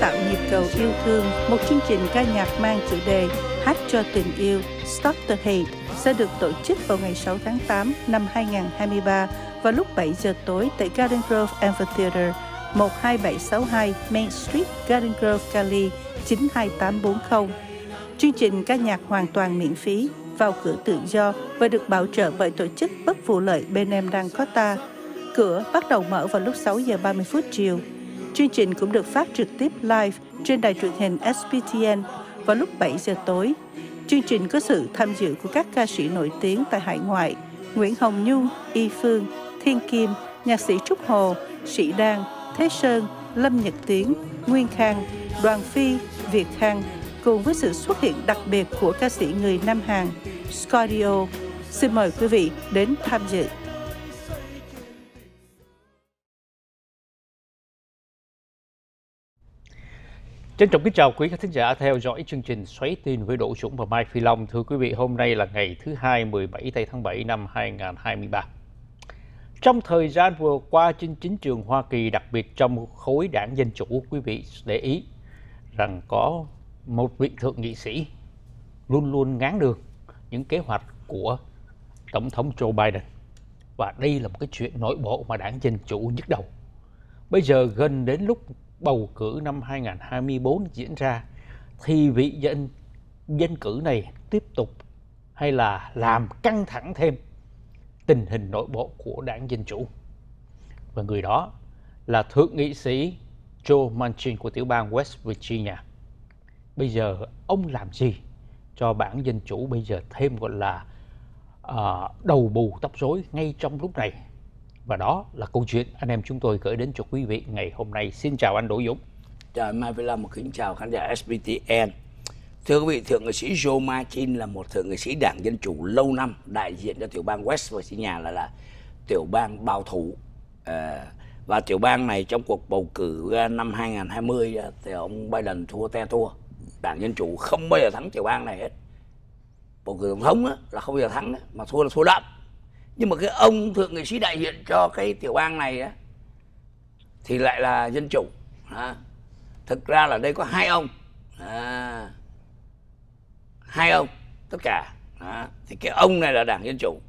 tạo nhịp cầu yêu thương, một chương trình ca nhạc mang chủ đề Hát cho tình yêu Stop the Hate sẽ được tổ chức vào ngày 6 tháng 8 năm 2023 vào lúc 7 giờ tối tại Garden Grove Amphitheater, 12762 Main Street, Garden Grove, Cali 92840. Chương trình ca nhạc hoàn toàn miễn phí, vào cửa tự do và được bảo trợ bởi tổ chức bất vụ lợi bên em đang có ta. Cửa bắt đầu mở vào lúc 6 giờ 30 phút chiều Chương trình cũng được phát trực tiếp live trên đài truyền hình SPTN vào lúc 7 giờ tối. Chương trình có sự tham dự của các ca sĩ nổi tiếng tại hải ngoại Nguyễn Hồng Nhung, Y Phương, Thiên Kim, nhạc sĩ Trúc Hồ, Sĩ Đan, Thế Sơn, Lâm Nhật Tiến, Nguyên Khang, Đoàn Phi, Việt Khang cùng với sự xuất hiện đặc biệt của ca sĩ người Nam Hàn Scordio. Xin mời quý vị đến tham dự. Trân trọng kính chào quý khán thính giả theo dõi chương trình Xoáy tin với Đỗ Dũng và Mai Phi Long. Thưa quý vị, hôm nay là ngày thứ hai 17 tây tháng 7 năm 2023. Trong thời gian vừa qua trên chính trường Hoa Kỳ, đặc biệt trong khối đảng Dân Chủ, quý vị để ý rằng có một vị thượng nghị sĩ luôn luôn ngán đường những kế hoạch của Tổng thống Joe Biden. Và đây là một cái chuyện nội bộ mà đảng Dân Chủ nhức đầu. Bây giờ gần đến lúc bầu cử năm 2024 diễn ra thì vị dân dân cử này tiếp tục hay là làm căng thẳng thêm tình hình nội bộ của đảng Dân Chủ. Và người đó là Thượng nghị sĩ Joe Manchin của tiểu bang West Virginia. Bây giờ ông làm gì cho bản Dân Chủ bây giờ thêm gọi là uh, đầu bù tóc rối ngay trong lúc này và đó là câu chuyện anh em chúng tôi gửi đến cho quý vị ngày hôm nay. Xin chào anh Đỗ Dũng. Chào dạ, Mai Vy một kính chào khán giả SBTN. Thưa quý vị, Thượng nghị sĩ Joe Martin là một thượng nghị sĩ đảng Dân Chủ lâu năm đại diện cho tiểu bang West Virginia là là tiểu bang bảo thủ. Ờ, và tiểu bang này trong cuộc bầu cử ờ, năm 2020 ờ, thì ông Biden thua te thua. Đảng Dân Chủ không bao giờ thắng tiểu bang này hết. Bầu cử tổng thống là không bao giờ thắng mà thua là thua đậm nhưng mà cái ông thượng nghị sĩ đại diện cho cái tiểu bang này á thì lại là dân chủ đó. À, thực ra là đây có hai ông à, hai ông tất cả đó. À, thì cái ông này là đảng dân chủ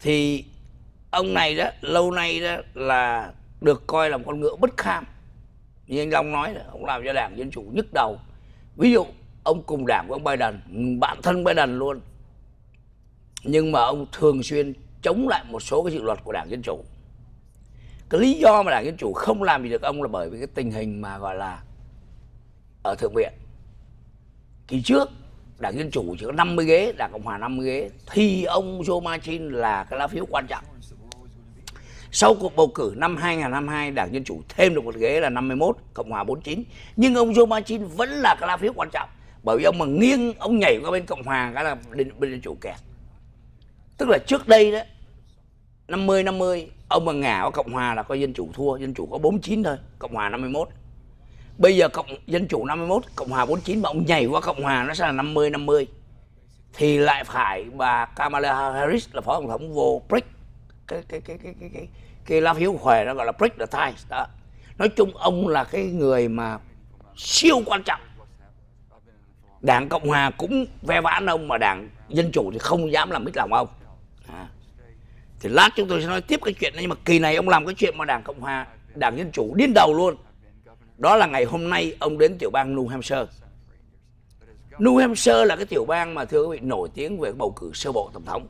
thì ông này đó lâu nay đó là được coi là một con ngựa bất kham như anh long nói là ông làm cho đảng dân chủ nhức đầu ví dụ ông cùng đảng của ông biden bạn thân biden luôn nhưng mà ông thường xuyên chống lại một số cái dự luật của đảng dân chủ cái lý do mà đảng dân chủ không làm gì được ông là bởi vì cái tình hình mà gọi là ở thượng viện kỳ trước đảng dân chủ chỉ có 50 ghế đảng cộng hòa 50 ghế thì ông joe manchin là cái lá phiếu quan trọng sau cuộc bầu cử năm 2022 đảng dân chủ thêm được một ghế là 51 cộng hòa 49 nhưng ông joe manchin vẫn là cái lá phiếu quan trọng bởi vì ông mà nghiêng ông nhảy qua bên cộng hòa cái là bên, bên dân chủ kẹt tức là trước đây đó 50 50 ông mà ngả vào cộng hòa là có dân chủ thua dân chủ có 49 thôi cộng hòa 51 bây giờ cộng dân chủ 51 cộng hòa 49 mà ông nhảy qua cộng hòa nó sẽ là 50 50 thì lại phải bà Kamala Harris là phó tổng thống vô BRIC cái cái cái cái cái cái, cái lá phiếu khỏe nó gọi là BRIC the ties đó nói chung ông là cái người mà siêu quan trọng đảng cộng hòa cũng ve vãn ông mà đảng dân chủ thì không dám làm mít lòng ông thì lát chúng tôi sẽ nói tiếp cái chuyện này nhưng mà kỳ này ông làm cái chuyện mà đảng cộng hòa đảng dân chủ điên đầu luôn đó là ngày hôm nay ông đến tiểu bang new hampshire new hampshire là cái tiểu bang mà thưa quý vị nổi tiếng về bầu cử sơ bộ tổng thống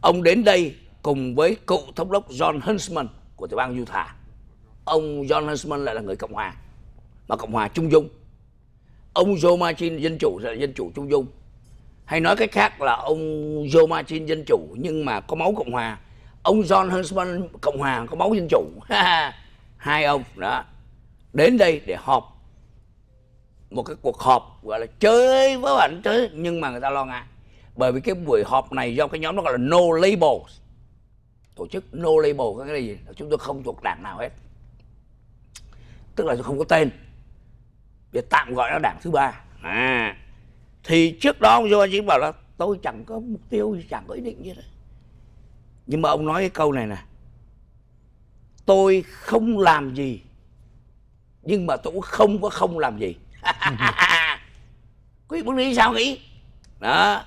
ông đến đây cùng với cựu thống đốc john huntsman của tiểu bang utah ông john huntsman lại là người cộng hòa mà cộng hòa trung dung ông joe manchin dân chủ là dân chủ trung dung hay nói cách khác là ông Joe Martin dân chủ nhưng mà có máu cộng hòa ông John Huntsman cộng hòa có máu dân chủ hai ông đó đến đây để họp một cái cuộc họp gọi là chơi với ảnh chơi nhưng mà người ta lo ngại bởi vì cái buổi họp này do cái nhóm nó gọi là no labels tổ chức no label cái gì chúng tôi không thuộc đảng nào hết tức là không có tên để tạm gọi nó đảng thứ ba à thì trước đó ông Joe Manchin bảo là tôi chẳng có mục tiêu chẳng có ý định gì thế nhưng mà ông nói cái câu này nè tôi không làm gì nhưng mà tôi cũng không có không làm gì quý muốn nghĩ sao nghĩ đó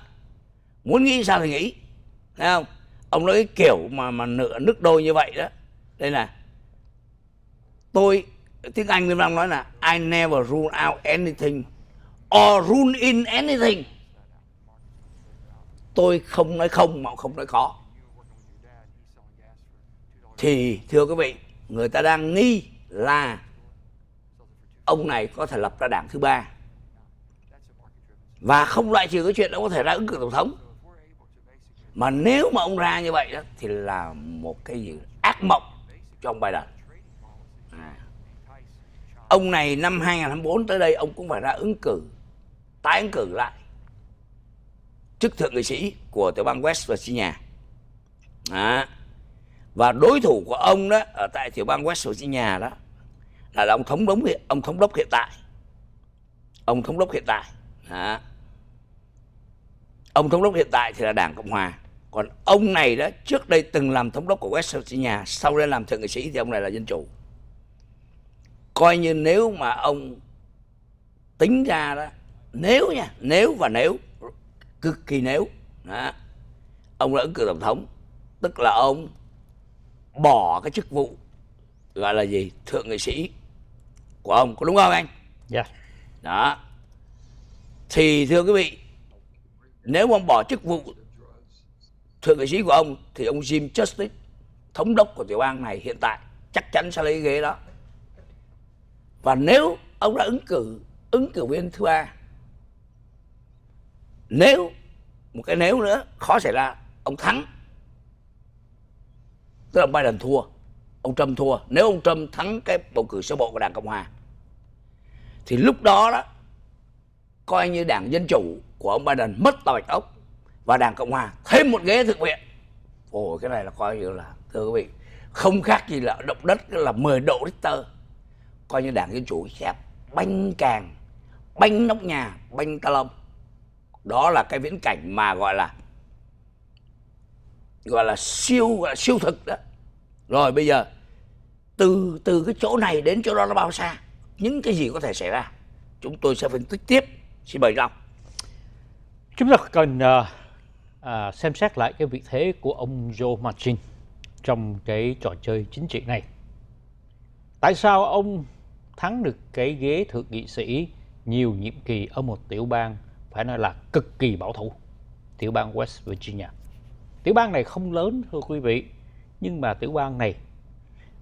muốn nghĩ sao thì nghĩ thấy không ông nói cái kiểu mà mà nửa nước đôi như vậy đó đây nè tôi tiếng anh người nam nói là I never rule out anything or rule in anything tôi không nói không mà không nói khó. thì thưa quý vị người ta đang nghi là ông này có thể lập ra đảng thứ ba và không loại trừ cái chuyện ông có thể ra ứng cử tổng thống mà nếu mà ông ra như vậy đó thì là một cái gì ác mộng trong bài đặt. à. ông này năm 2024 tới đây ông cũng phải ra ứng cử tái ứng cử lại chức thượng nghị sĩ của tiểu bang West Virginia. Đó. Và đối thủ của ông đó ở tại tiểu bang West Virginia đó là, là ông thống đốc hiện ông thống đốc hiện tại. Ông thống đốc hiện tại. Đó. Ông thống đốc hiện tại thì là Đảng Cộng hòa. Còn ông này đó trước đây từng làm thống đốc của West Virginia, sau đây làm thượng nghị sĩ thì ông này là dân chủ. Coi như nếu mà ông tính ra đó nếu nha nếu và nếu cực kỳ nếu đó. ông là ứng cử tổng thống tức là ông bỏ cái chức vụ gọi là gì thượng nghị sĩ của ông có đúng không anh dạ yeah. đó thì thưa quý vị nếu ông bỏ chức vụ thượng nghị sĩ của ông thì ông Jim Justice thống đốc của tiểu bang này hiện tại chắc chắn sẽ lấy ghế đó và nếu ông đã ứng cử ứng cử viên thứ ba nếu một cái nếu nữa khó xảy ra ông thắng tức là ông Biden thua ông Trump thua nếu ông Trump thắng cái bầu cử sơ bộ của đảng Cộng hòa thì lúc đó đó coi như đảng dân chủ của ông Biden mất tòa bạch ốc và đảng Cộng hòa thêm một ghế thượng viện ôi cái này là coi như là thưa quý vị không khác gì là động đất là 10 độ Richter coi như đảng dân chủ sẽ banh càng banh nóc nhà banh ta lông đó là cái viễn cảnh mà gọi là gọi là siêu gọi là siêu thực đó rồi bây giờ từ từ cái chỗ này đến chỗ đó nó bao xa những cái gì có thể xảy ra chúng tôi sẽ phân tích tiếp xin mời long chúng ta cần uh, uh, xem xét lại cái vị thế của ông Joe Manchin trong cái trò chơi chính trị này tại sao ông thắng được cái ghế thượng nghị sĩ nhiều nhiệm kỳ ở một tiểu bang phải nói là cực kỳ bảo thủ tiểu bang West Virginia tiểu bang này không lớn thưa quý vị nhưng mà tiểu bang này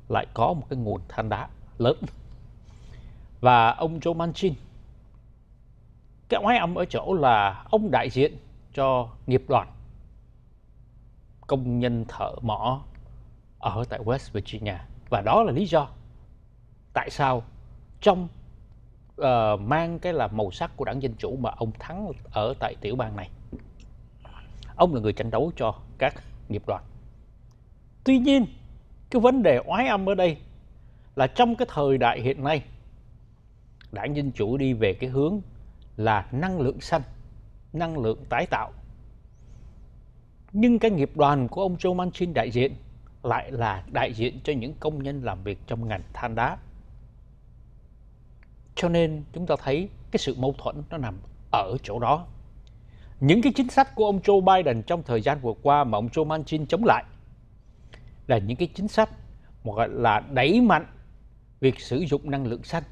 lại có một cái nguồn than đá lớn và ông Joe Manchin cái ngoái âm ở chỗ là ông đại diện cho nghiệp đoàn công nhân thợ mỏ ở tại West Virginia và đó là lý do tại sao trong uh, mang cái là màu sắc của đảng Dân Chủ mà ông thắng ở tại tiểu bang này. Ông là người tranh đấu cho các nghiệp đoàn. Tuy nhiên, cái vấn đề oái âm ở đây là trong cái thời đại hiện nay, đảng Dân Chủ đi về cái hướng là năng lượng xanh, năng lượng tái tạo. Nhưng cái nghiệp đoàn của ông Joe Manchin đại diện lại là đại diện cho những công nhân làm việc trong ngành than đá cho nên chúng ta thấy cái sự mâu thuẫn nó nằm ở chỗ đó những cái chính sách của ông Joe Biden trong thời gian vừa qua mà ông Joe Manchin chống lại là những cái chính sách mà gọi là đẩy mạnh việc sử dụng năng lượng xanh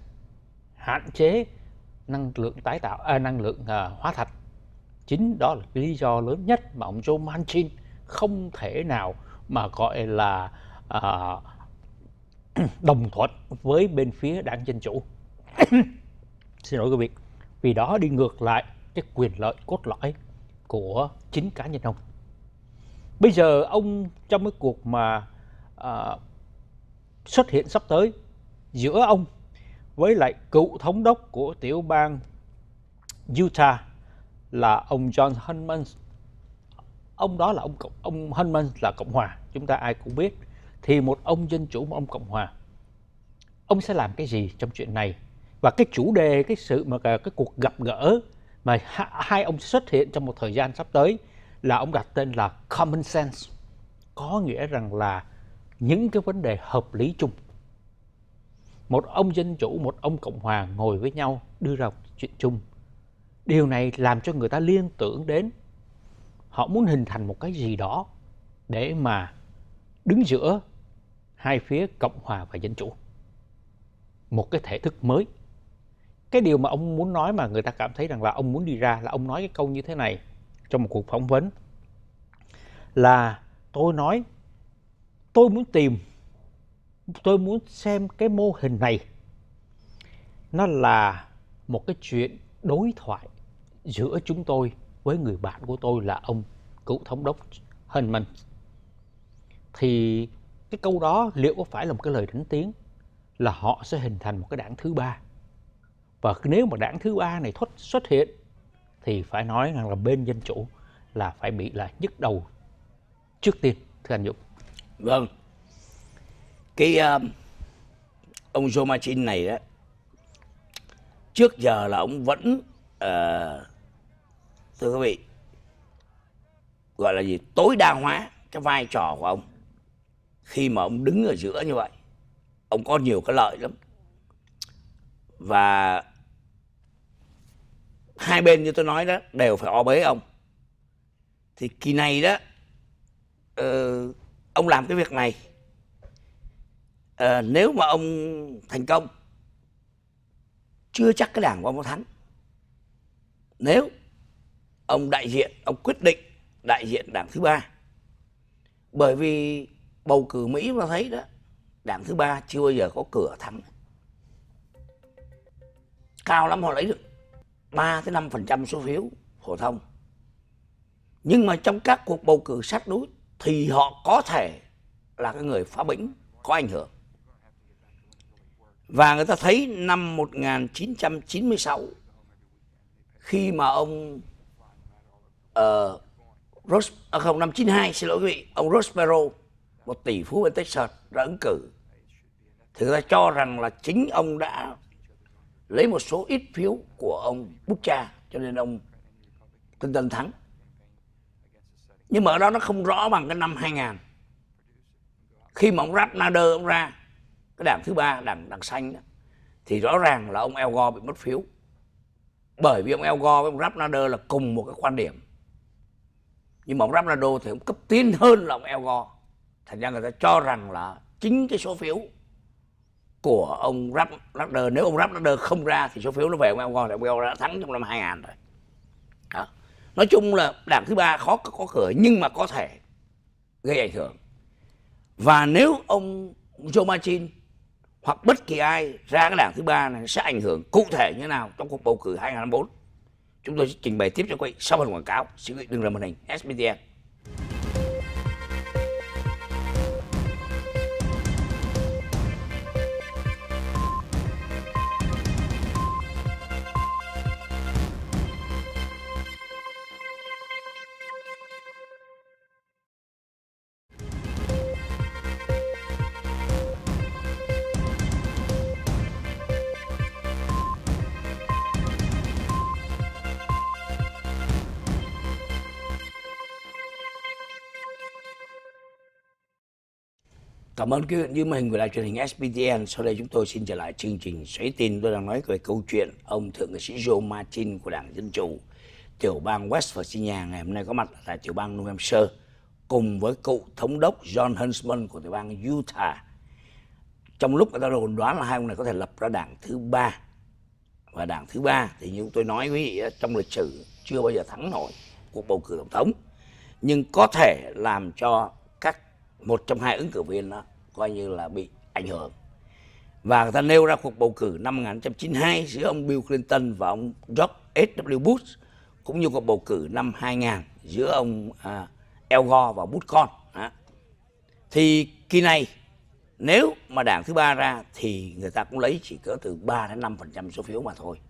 hạn chế năng lượng tái tạo à, năng lượng à, hóa thạch chính đó là lý do lớn nhất mà ông Joe Manchin không thể nào mà gọi là à, đồng thuận với bên phía đảng dân chủ xin lỗi quý vị vì đó đi ngược lại cái quyền lợi cốt lõi của chính cá nhân ông bây giờ ông trong cái cuộc mà à, xuất hiện sắp tới giữa ông với lại cựu thống đốc của tiểu bang Utah là ông John Hunman ông đó là ông ông Hunman là cộng hòa chúng ta ai cũng biết thì một ông dân chủ một ông cộng hòa ông sẽ làm cái gì trong chuyện này và cái chủ đề cái sự mà cái cuộc gặp gỡ mà hai ông xuất hiện trong một thời gian sắp tới là ông đặt tên là common sense có nghĩa rằng là những cái vấn đề hợp lý chung một ông dân chủ một ông cộng hòa ngồi với nhau đưa ra chuyện chung điều này làm cho người ta liên tưởng đến họ muốn hình thành một cái gì đó để mà đứng giữa hai phía cộng hòa và dân chủ một cái thể thức mới cái điều mà ông muốn nói mà người ta cảm thấy rằng là ông muốn đi ra là ông nói cái câu như thế này trong một cuộc phỏng vấn là tôi nói tôi muốn tìm tôi muốn xem cái mô hình này nó là một cái chuyện đối thoại giữa chúng tôi với người bạn của tôi là ông cựu thống đốc Hunman thì cái câu đó liệu có phải là một cái lời đánh tiếng là họ sẽ hình thành một cái đảng thứ ba và nếu mà đảng thứ ba này thoát xuất hiện thì phải nói rằng là bên dân chủ là phải bị là nhức đầu trước tiên thưa anh Dũng. Vâng. Cái uh, ông Joe Martin này đó trước giờ là ông vẫn uh, thưa quý vị gọi là gì tối đa hóa cái vai trò của ông khi mà ông đứng ở giữa như vậy ông có nhiều cái lợi lắm và hai bên như tôi nói đó đều phải o bế ông thì kỳ này đó uh, ông làm cái việc này uh, nếu mà ông thành công chưa chắc cái đảng của ông có thắng nếu ông đại diện ông quyết định đại diện đảng thứ ba bởi vì bầu cử mỹ mà thấy đó đảng thứ ba chưa bao giờ có cửa thắng cao lắm họ lấy được 3 ừ. tới 5% số phiếu phổ thông. Nhưng mà trong các cuộc bầu cử sát nút thì họ có thể là cái người phá bĩnh có ảnh hưởng. Và người ta thấy năm 1996 khi mà ông uh, ờ, Ros à không năm 92 xin lỗi quý vị, ông Rospero một tỷ phú ở Texas ra ứng cử thì người ta cho rằng là chính ông đã lấy một số ít phiếu của ông Butcha cho nên ông Clinton thắng. Nhưng mà ở đó nó không rõ bằng cái năm 2000. Khi mà ông rap Nader ông ra, cái đảng thứ ba, đảng đảng xanh đó, thì rõ ràng là ông El Gore bị mất phiếu. Bởi vì ông El Gore với ông rap Nader là cùng một cái quan điểm. Nhưng mà ông rap Nader thì ông cấp tiến hơn là ông El Gore. Thành ra người ta cho rằng là chính cái số phiếu của ông Rap Lader nếu ông Rap Lader không ra thì số phiếu nó về ông Algon thì ông đã thắng trong năm 2000 rồi đó. nói chung là đảng thứ ba khó có cửa nhưng mà có thể gây ảnh hưởng và nếu ông Joe Manchin hoặc bất kỳ ai ra cái đảng thứ ba này sẽ ảnh hưởng cụ thể như thế nào trong cuộc bầu cử 2024 chúng tôi sẽ trình bày tiếp cho quý vị sau phần quảng cáo xin quý vị đừng làm màn hình SBTN Cảm ơn quý vị như màn hình của đài truyền hình SBTN. Sau đây chúng tôi xin trở lại chương trình xoáy tin. Tôi đang nói về câu chuyện ông thượng nghị sĩ Joe Martin của Đảng Dân Chủ. Tiểu bang West Virginia ngày hôm nay có mặt tại tiểu bang New Hampshire cùng với cựu thống đốc John Huntsman của tiểu bang Utah. Trong lúc người ta đồn đoán là hai ông này có thể lập ra đảng thứ ba và đảng thứ ba thì như tôi nói quý vị trong lịch sử chưa bao giờ thắng nổi cuộc bầu cử tổng thống nhưng có thể làm cho các một trong hai ứng cử viên đó coi như là bị ảnh hưởng và người ta nêu ra cuộc bầu cử năm 1992 giữa ông Bill Clinton và ông George H.W. Bush cũng như cuộc bầu cử năm 2000 giữa ông à, El Gore và Bush con à. thì kỳ này nếu mà đảng thứ ba ra thì người ta cũng lấy chỉ cỡ từ 3 đến 5% số phiếu mà thôi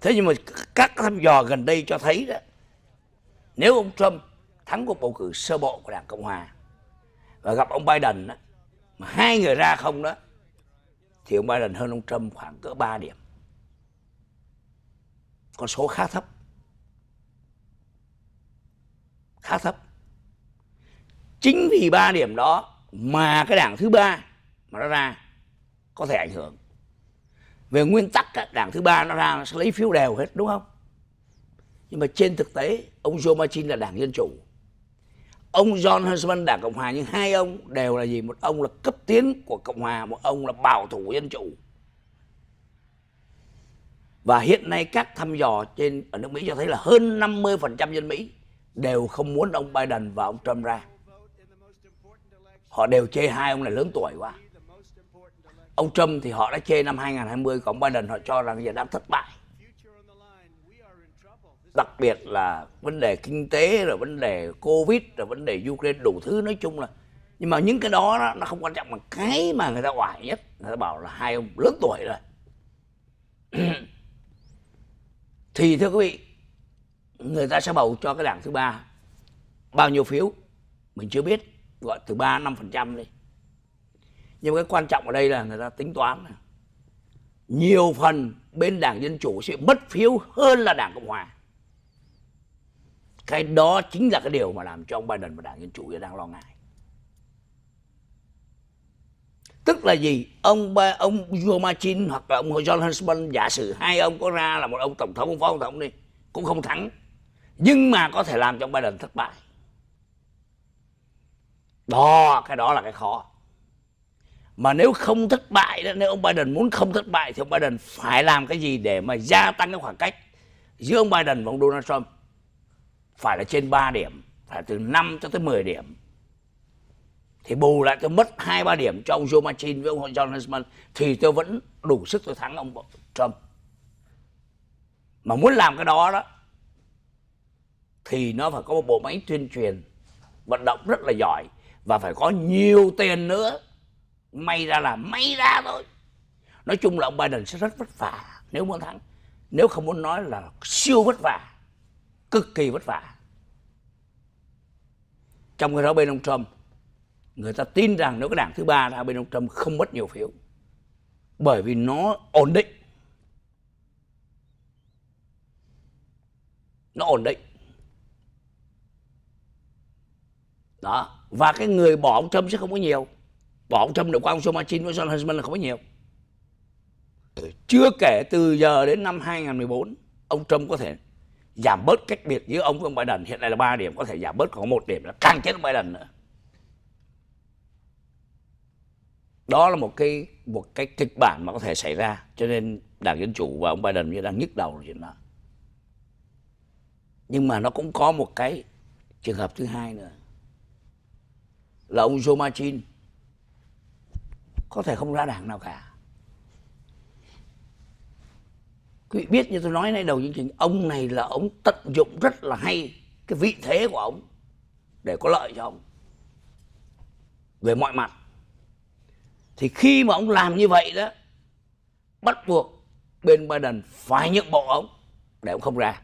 thế nhưng mà các thăm dò gần đây cho thấy đó nếu ông Trump thắng cuộc bầu cử sơ bộ của đảng Cộng hòa và gặp ông Biden đó, mà hai người ra không đó thì ông Biden hơn ông Trump khoảng cỡ 3 điểm. Con số khá thấp. Khá thấp. Chính vì 3 điểm đó mà cái đảng thứ ba mà nó ra có thể ảnh hưởng. Về nguyên tắc đảng thứ ba nó ra nó sẽ lấy phiếu đều hết đúng không? Nhưng mà trên thực tế ông Joe Manchin là đảng dân chủ ông John Huntsman đảng Cộng hòa nhưng hai ông đều là gì một ông là cấp tiến của Cộng hòa một ông là bảo thủ dân chủ và hiện nay các thăm dò trên ở nước Mỹ cho thấy là hơn 50% dân Mỹ đều không muốn ông Biden và ông Trump ra họ đều chê hai ông này lớn tuổi quá ông Trump thì họ đã chê năm 2020 còn Biden họ cho rằng giờ đang thất bại đặc biệt là vấn đề kinh tế rồi vấn đề covid rồi vấn đề ukraine đủ thứ nói chung là nhưng mà những cái đó, đó nó không quan trọng mà cái mà người ta oải nhất người ta bảo là hai ông lớn tuổi rồi thì thưa quý vị người ta sẽ bầu cho cái đảng thứ ba bao nhiêu phiếu mình chưa biết gọi từ ba năm phần trăm đi nhưng cái quan trọng ở đây là người ta tính toán nhiều phần bên đảng dân chủ sẽ mất phiếu hơn là đảng cộng hòa cái đó chính là cái điều mà làm cho ông Biden và đảng Dân Chủ đang lo ngại tức là gì ông ba ông Joe Manchin hoặc là ông John Huntsman giả sử hai ông có ra là một ông tổng thống ông phó tổng thống đi cũng không thắng nhưng mà có thể làm cho ông Biden thất bại đó cái đó là cái khó mà nếu không thất bại nếu ông Biden muốn không thất bại thì ông Biden phải làm cái gì để mà gia tăng cái khoảng cách giữa ông Biden và ông Donald Trump phải là trên 3 điểm phải từ 5 cho tới 10 điểm thì bù lại tôi mất hai ba điểm cho ông Joe Manchin với ông John Huntsman thì tôi vẫn đủ sức tôi thắng ông Trump mà muốn làm cái đó đó thì nó phải có một bộ máy tuyên truyền vận động rất là giỏi và phải có nhiều tiền nữa may ra là may ra thôi nói chung là ông Biden sẽ rất vất vả nếu muốn thắng nếu không muốn nói là siêu vất vả cực kỳ vất vả trong cái đó bên ông Trump người ta tin rằng nếu cái đảng thứ ba ra bên ông Trump không mất nhiều phiếu bởi vì nó ổn định nó ổn định đó và cái người bỏ ông Trump sẽ không có nhiều bỏ ông Trump được qua ông Joe Somachin với John Huntsman là không có nhiều chưa kể từ giờ đến năm 2014 ông Trump có thể giảm bớt cách biệt giữa ông với ông Biden hiện nay là 3 điểm có thể giảm bớt còn một điểm là càng chết ông Biden nữa đó là một cái một cái kịch bản mà có thể xảy ra cho nên đảng dân chủ và ông Biden như đang nhức đầu chuyện đó nhưng mà nó cũng có một cái trường hợp thứ hai nữa là ông Joe Manchin có thể không ra đảng nào cả quý biết như tôi nói ngay đầu chương trình ông này là ông tận dụng rất là hay cái vị thế của ông để có lợi cho ông về mọi mặt thì khi mà ông làm như vậy đó bắt buộc bên Biden phải nhượng bộ ông để ông không ra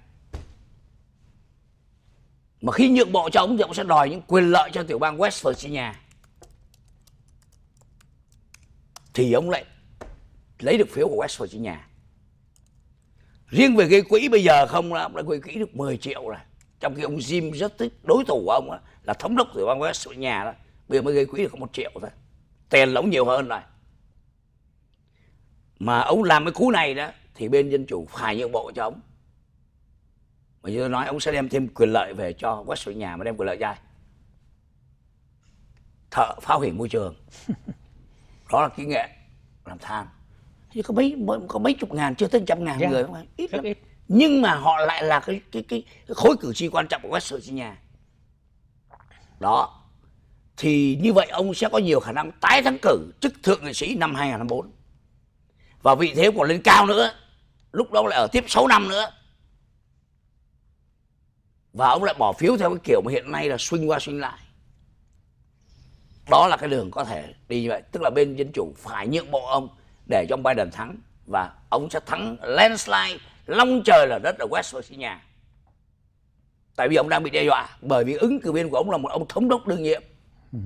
mà khi nhượng bộ cho ông thì ông sẽ đòi những quyền lợi cho tiểu bang West Virginia thì ông lại lấy được phiếu của West Virginia riêng về gây quỹ bây giờ không là ông đã gây quỹ được 10 triệu rồi trong khi ông Jim rất thích đối thủ của ông đó, là thống đốc tiểu bang West ở nhà đó bây giờ mới gây quỹ được có một triệu thôi tiền lỗ nhiều hơn rồi mà ông làm cái cú này đó thì bên dân chủ phải nhượng bộ cho ông mà như tôi nói ông sẽ đem thêm quyền lợi về cho West ở nhà mà đem quyền lợi ra thợ phá hủy môi trường đó là kỹ nghệ làm than chứ có mấy có mấy chục ngàn chưa tới trăm ngàn yeah. Dạ. người không ít lắm. ít nhưng mà họ lại là cái cái cái, cái khối cử tri quan trọng của West Virginia đó thì như vậy ông sẽ có nhiều khả năng tái thắng cử chức thượng nghị sĩ năm 2004 và vị thế còn lên cao nữa lúc đó lại ở tiếp 6 năm nữa và ông lại bỏ phiếu theo cái kiểu mà hiện nay là swing qua swing lại đó là cái đường có thể đi như vậy tức là bên dân chủ phải nhượng bộ ông để cho ông Biden thắng và ông sẽ thắng landslide long trời là đất ở West Virginia tại vì ông đang bị đe dọa bởi vì ứng cử viên của ông là một ông thống đốc đương nhiệm ừ.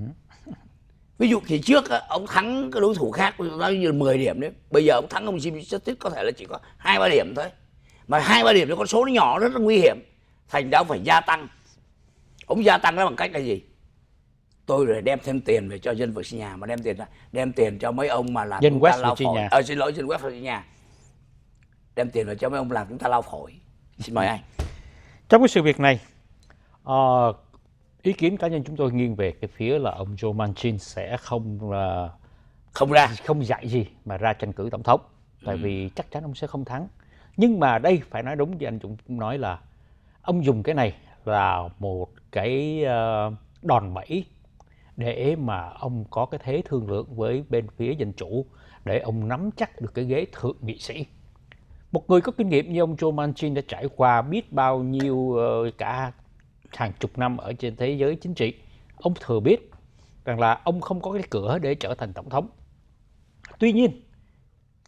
ví dụ thì trước ông thắng cái đối thủ khác nói như là 10 điểm đấy bây giờ ông thắng ông Jim Justice có thể là chỉ có hai ba điểm thôi mà hai ba điểm cho con số nó nhỏ rất là nguy hiểm thành ra ông phải gia tăng ông gia tăng nó bằng cách là gì tôi rồi đem thêm tiền về cho dân vực nhà mà đem tiền ra đem tiền cho mấy ông mà làm dân ta lao phổi nhà. Ờ, à, xin lỗi dân West nhà đem tiền về cho mấy ông làm chúng ta lao phổi xin mời anh trong cái sự việc này uh, ý kiến cá nhân chúng tôi nghiêng về cái phía là ông Joe Manchin sẽ không uh, không ra không dạy gì mà ra tranh cử tổng thống tại ừ. vì chắc chắn ông sẽ không thắng nhưng mà đây phải nói đúng như anh cũng nói là ông dùng cái này là một cái uh, đòn bẩy để mà ông có cái thế thương lượng với bên phía dân chủ để ông nắm chắc được cái ghế thượng nghị sĩ. Một người có kinh nghiệm như ông Joe Manchin đã trải qua biết bao nhiêu ờ, cả hàng chục năm ở trên thế giới chính trị, ông thừa biết rằng là ông không có cái cửa để trở thành tổng thống. Tuy nhiên,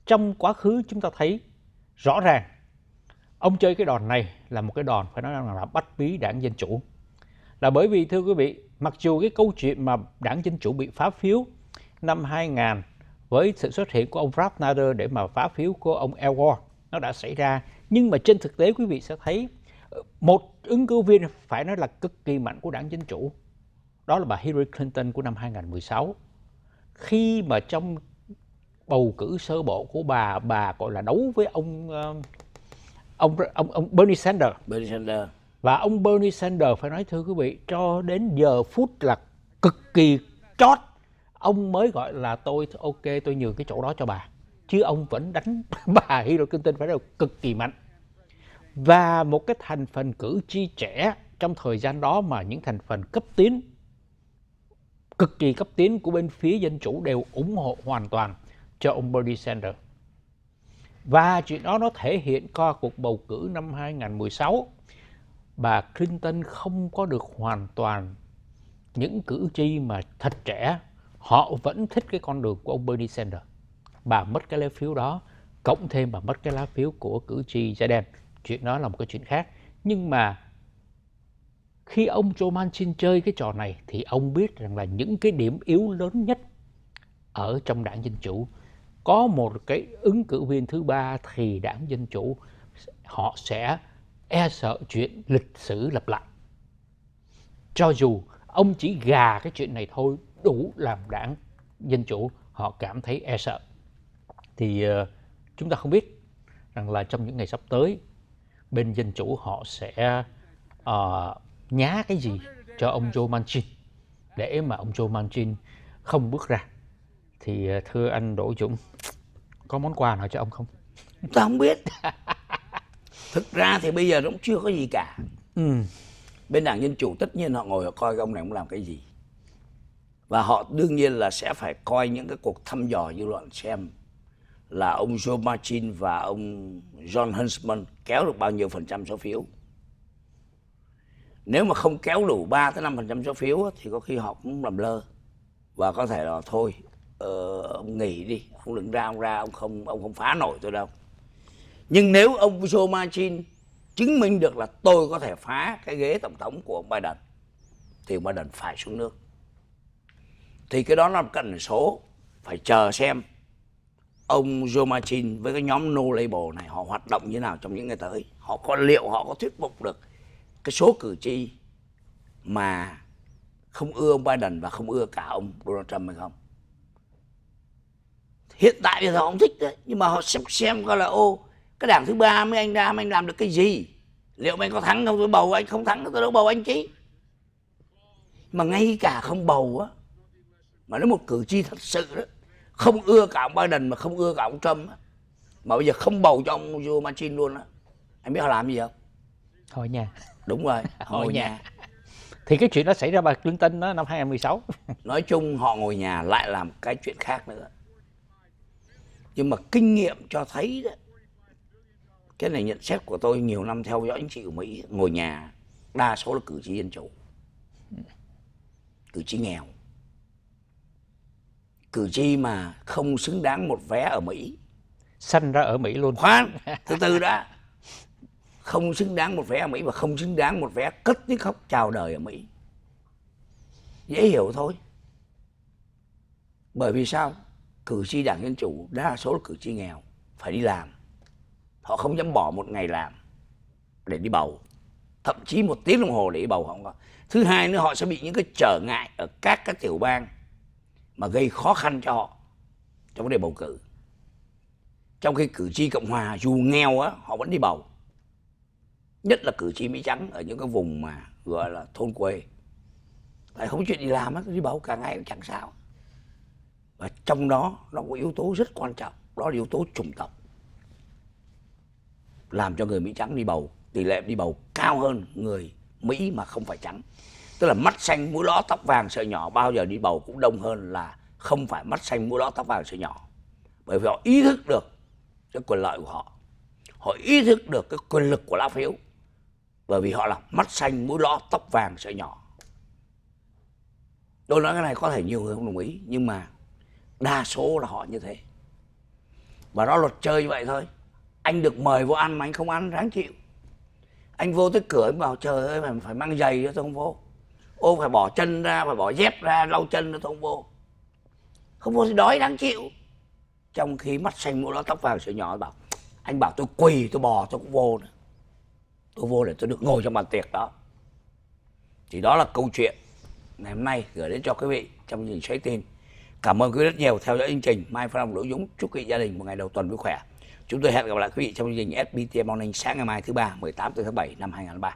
trong quá khứ chúng ta thấy rõ ràng ông chơi cái đòn này là một cái đòn phải nói rằng là bắt bí đảng Dân Chủ. Là bởi vì thưa quý vị, mặc dù cái câu chuyện mà đảng Dân Chủ bị phá phiếu năm 2000 với sự xuất hiện của ông Ralph Nader để mà phá phiếu của ông Al Gore nó đã xảy ra nhưng mà trên thực tế quý vị sẽ thấy ờ, một ứng cử viên phải nói là cực kỳ mạnh của đảng Dân Chủ đó là bà Hillary Clinton của năm 2016 khi mà trong bầu cử sơ bộ của bà bà gọi là đấu với ông ờ, ông ông, ông Bernie Sanders Bernie Sanders và ông Bernie Sanders phải nói thưa quý vị cho đến giờ phút là cực kỳ chót ông mới gọi là tôi ok tôi nhường cái chỗ đó cho bà chứ ông vẫn đánh bà Hillary Clinton phải là cực kỳ mạnh và một cái thành phần cử tri trẻ trong thời gian đó mà những thành phần cấp tiến cực kỳ cấp tiến của bên phía dân chủ đều ủng hộ hoàn toàn cho ông Bernie Sanders và chuyện đó nó thể hiện qua cuộc bầu cử năm 2016 bà Clinton không có được hoàn toàn những cử tri mà thật trẻ họ vẫn thích cái con đường của ông Bernie Sanders bà mất cái lá phiếu đó cộng thêm bà mất cái lá phiếu của cử tri da đen chuyện đó là một cái chuyện khác nhưng mà khi ông Joe Manchin chơi cái trò này thì ông biết rằng là những cái điểm yếu lớn nhất ở trong đảng Dân Chủ có một cái ứng cử viên thứ ba thì đảng Dân Chủ họ sẽ e sợ chuyện lịch sử lặp lại. Cho dù ông chỉ gà cái chuyện này thôi đủ làm đảng Dân Chủ họ cảm thấy e sợ. Thì ờ, chúng ta không biết rằng là trong những ngày sắp tới bên Dân Chủ họ sẽ uh, nhá cái gì cho ông Joe Manchin để mà ông Joe Manchin không bước ra. Thì ờ, thưa anh Đỗ Dũng, có món quà nào cho ông không? Tôi không biết. thực ra thì bây giờ nó cũng chưa có gì cả ừ. bên đảng dân chủ tất nhiên họ ngồi họ coi ông này cũng làm cái gì và họ đương nhiên là sẽ phải coi những cái cuộc thăm dò dư luận xem là ông Joe Martin và ông John Huntsman kéo được bao nhiêu phần trăm số phiếu nếu mà không kéo đủ 3 tới năm phần trăm số phiếu thì có khi họ cũng làm lơ và có thể là thôi ờ, ông nghỉ đi ông đừng ra ông ra ông không ông không phá nổi tôi đâu nhưng nếu ông Joe Manchin chứng minh được là tôi có thể phá cái ghế tổng thống của ông Biden thì ông Biden phải xuống nước thì cái đó là một cần số phải chờ xem ông Joe Manchin với cái nhóm No Label này họ hoạt động như nào trong những ngày tới họ có liệu họ có thuyết phục được cái số cử tri mà không ưa ông Biden và không ưa cả ông Donald Trump hay không hiện tại thì họ không thích đấy nhưng mà họ xem xem coi là ô cái đảng thứ ba mấy anh ra anh làm được cái gì liệu mấy anh có thắng không tôi bầu anh không thắng tôi đâu bầu anh chứ mà ngay cả không bầu á mà nếu một cử tri thật sự đó không ưa cả ông Biden mà không ưa cả ông Trump á mà bây giờ không bầu cho ông Joe Manchin luôn á anh biết họ làm gì không hồi nhà đúng rồi hồi nhà. nhà thì cái chuyện đó xảy ra bà Clinton đó năm 2016 nói chung họ ngồi nhà lại làm cái chuyện khác nữa nhưng mà kinh nghiệm cho thấy đó cái này nhận xét của tôi nhiều năm theo dõi chính trị của mỹ ngồi nhà đa số là cử tri dân chủ cử tri nghèo cử tri mà không xứng đáng một vé ở mỹ sanh ra ở mỹ luôn khoan từ từ đã không xứng đáng một vé ở mỹ và không xứng đáng một vé cất tiếng khóc chào đời ở mỹ dễ hiểu thôi bởi vì sao cử tri đảng dân chủ đa số là cử tri nghèo phải đi làm họ không dám bỏ một ngày làm để đi bầu thậm chí một tiếng đồng hồ để đi bầu họ không có thứ hai nữa họ sẽ bị những cái trở ngại ở các các tiểu bang mà gây khó khăn cho họ trong vấn đề bầu cử trong khi cử tri cộng hòa dù nghèo á họ vẫn đi bầu nhất là cử tri mỹ trắng ở những cái vùng mà gọi là thôn quê tại không có chuyện gì làm á đi bầu cả ngày cũng chẳng sao và trong đó nó có yếu tố rất quan trọng đó là yếu tố chủng tộc làm cho người Mỹ trắng đi bầu tỷ lệ đi bầu cao hơn người Mỹ mà không phải trắng tức là mắt xanh mũi lõ tóc vàng sợi nhỏ bao giờ đi bầu cũng đông hơn là không phải mắt xanh mũi lõ tóc vàng sợi nhỏ bởi vì họ ý thức được cái quyền lợi của họ họ ý thức được cái quyền lực của lá phiếu bởi vì họ là mắt xanh mũi lõ tóc vàng sợi nhỏ tôi nói cái này có thể nhiều người không đồng ý nhưng mà đa số là họ như thế và nó luật chơi như vậy thôi anh được mời vô ăn mà anh không ăn ráng chịu anh vô tới cửa anh bảo trời ơi mình phải mang giày cho tôi không vô ô phải bỏ chân ra phải bỏ dép ra lau chân cho tôi không vô không vô thì đói đáng chịu trong khi mắt xanh mũi ló tóc vàng sữa nhỏ bảo anh bảo tôi quỳ tôi bò tôi cũng vô nữa tôi vô để tôi được ngồi trong bàn tiệc đó thì đó là câu chuyện ngày hôm nay gửi đến cho quý vị trong nhìn trái tim cảm ơn quý vị rất nhiều theo dõi chương trình mai phan long lỗ dũng chúc quý gia đình một ngày đầu tuần vui khỏe Chúng tôi hẹn gặp lại quý vị trong chương trình SBT Morning sáng ngày mai thứ ba 18 tháng 7 năm 2023.